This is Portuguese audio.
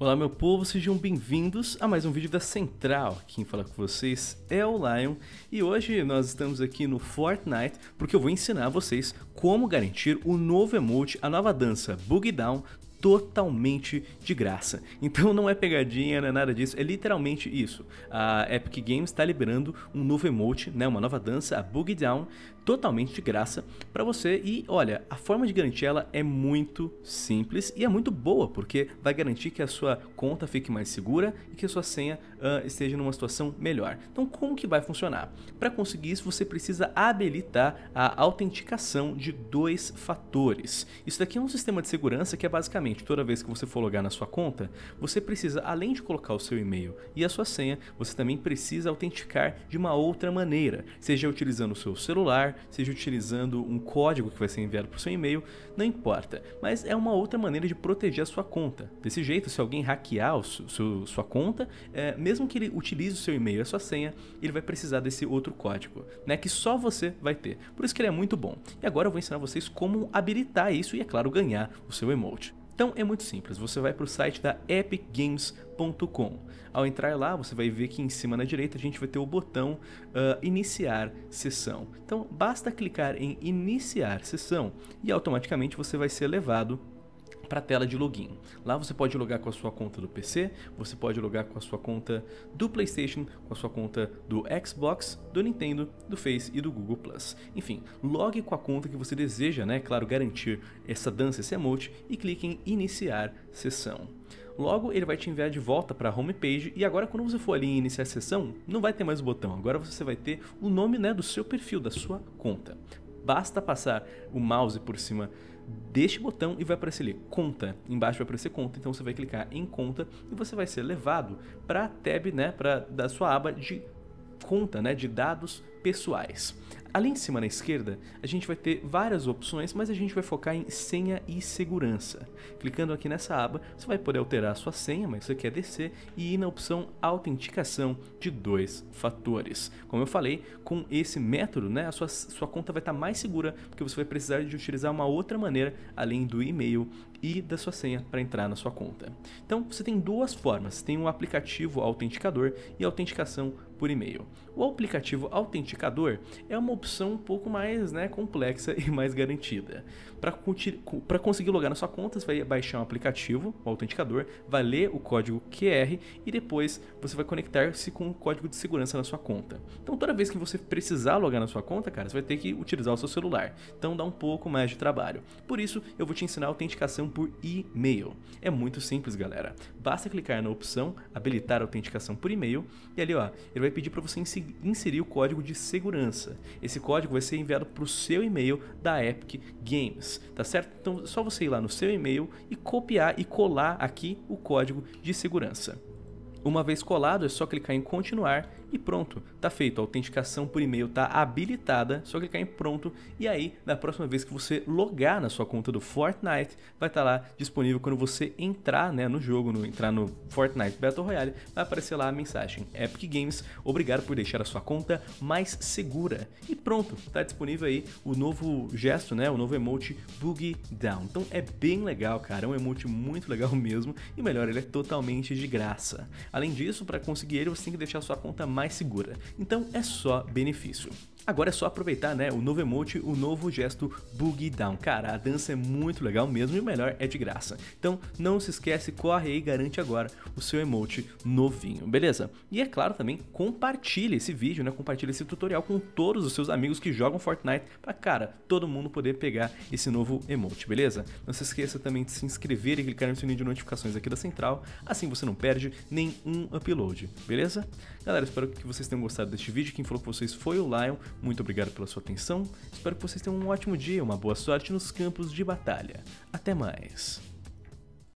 Olá, meu povo, sejam bem-vindos a mais um vídeo da Central. Quem fala com vocês é o Lion e hoje nós estamos aqui no Fortnite porque eu vou ensinar a vocês como garantir o novo emote, a nova dança Boogie Down totalmente de graça. Então não é pegadinha, não é nada disso, é literalmente isso. A Epic Games está liberando um novo emote, né, uma nova dança, a Boogie Down, totalmente de graça para você e olha, a forma de garantir ela é muito simples e é muito boa, porque vai garantir que a sua conta fique mais segura e que a sua senha uh, esteja numa situação melhor. Então como que vai funcionar? Para conseguir isso, você precisa habilitar a autenticação de dois fatores. Isso daqui é um sistema de segurança que é basicamente automaticamente toda vez que você for logar na sua conta, você precisa, além de colocar o seu e-mail e a sua senha, você também precisa autenticar de uma outra maneira, seja utilizando o seu celular, seja utilizando um código que vai ser enviado para o seu e-mail, não importa. Mas é uma outra maneira de proteger a sua conta. Desse jeito, se alguém hackear o seu, sua conta, é, mesmo que ele utilize o seu e-mail e a sua senha, ele vai precisar desse outro código, né? Que só você vai ter. Por isso que ele é muito bom. E agora eu vou ensinar vocês como habilitar isso e, é claro, ganhar o seu emote. Então é muito simples, você vai para o site da epicgames.com. Ao entrar lá, você vai ver que em cima na direita a gente vai ter o botão uh, iniciar sessão. Então basta clicar em iniciar sessão e automaticamente você vai ser levado para a tela de login. Lá você pode logar com a sua conta do PC, você pode logar com a sua conta do PlayStation, com a sua conta do Xbox, do Nintendo, do Face e do Google Plus. Enfim, logue com a conta que você deseja, né? Claro, garantir essa dança, esse emote e clique em iniciar sessão. Logo, ele vai te enviar de volta para a homepage e agora quando você for ali iniciar a sessão, não vai ter mais o botão. Agora você vai ter o nome, né, do seu perfil, da sua conta. Basta passar o mouse por cima deste botão e vai aparecer ali conta. Embaixo vai aparecer conta, então você vai clicar em conta e você vai ser levado para a tab, né, para da sua aba de conta, né, de dados pessoais. Ali em cima na esquerda, a gente vai ter várias opções, mas a gente vai focar em senha e segurança. Clicando aqui nessa aba, você vai poder alterar a sua senha, mas você quer descer e ir na opção autenticação de dois fatores. Como eu falei, com esse método, né, a sua, sua conta vai estar tá mais segura, porque você vai precisar de utilizar uma outra maneira além do e-mail e da sua senha para entrar na sua conta. Então você tem duas formas, tem o um aplicativo autenticador e autenticação por e-mail. O aplicativo autenticador é uma opção um pouco mais né, complexa e mais garantida. Para conseguir logar na sua conta, você vai baixar um aplicativo, o um autenticador, vai ler o código QR e depois você vai conectar-se com o código de segurança na sua conta. Então toda vez que você precisar logar na sua conta, cara, você vai ter que utilizar o seu celular. Então dá um pouco mais de trabalho. Por isso eu vou te ensinar a autenticação por e-mail. É muito simples, galera. Basta clicar na opção habilitar autenticação por e-mail e ali, ó, ele vai pedir para você inserir o código de segurança. Esse código vai ser enviado para o seu e-mail da Epic Games, tá certo? Então, é só você ir lá no seu e-mail e copiar e colar aqui o código de segurança. Uma vez colado, é só clicar em continuar e pronto, tá feito. A autenticação por e-mail tá habilitada, só clicar em pronto e aí na próxima vez que você logar na sua conta do Fortnite, vai estar tá lá disponível quando você entrar, né, no jogo, no entrar no Fortnite Battle Royale, vai aparecer lá a mensagem Epic Games, obrigado por deixar a sua conta mais segura. E pronto, tá disponível aí o novo gesto, né, o novo emote Boogie Down. Então é bem legal, cara, é um emote muito legal mesmo e melhor, ele é totalmente de graça. Além disso, para conseguir ele, você tem que deixar a sua conta mais mais segura. Então é só benefício. Agora é só aproveitar, né, o novo emote, o novo gesto Boogie Down. Cara, a dança é muito legal mesmo e o melhor é de graça. Então não se esquece, corre aí e garante agora o seu emote novinho, beleza? E é claro também, compartilhe esse vídeo, né, compartilhe esse tutorial com todos os seus amigos que jogam Fortnite para cara, todo mundo poder pegar esse novo emote, beleza? Não se esqueça também de se inscrever e clicar no sininho de notificações aqui da Central, assim você não perde nenhum upload, beleza? Galera, espero que espero que vocês tenham gostado deste vídeo. Quem falou com vocês foi o Lion. Muito obrigado pela sua atenção. Espero que vocês tenham um ótimo dia, uma boa sorte nos campos de batalha. Até mais!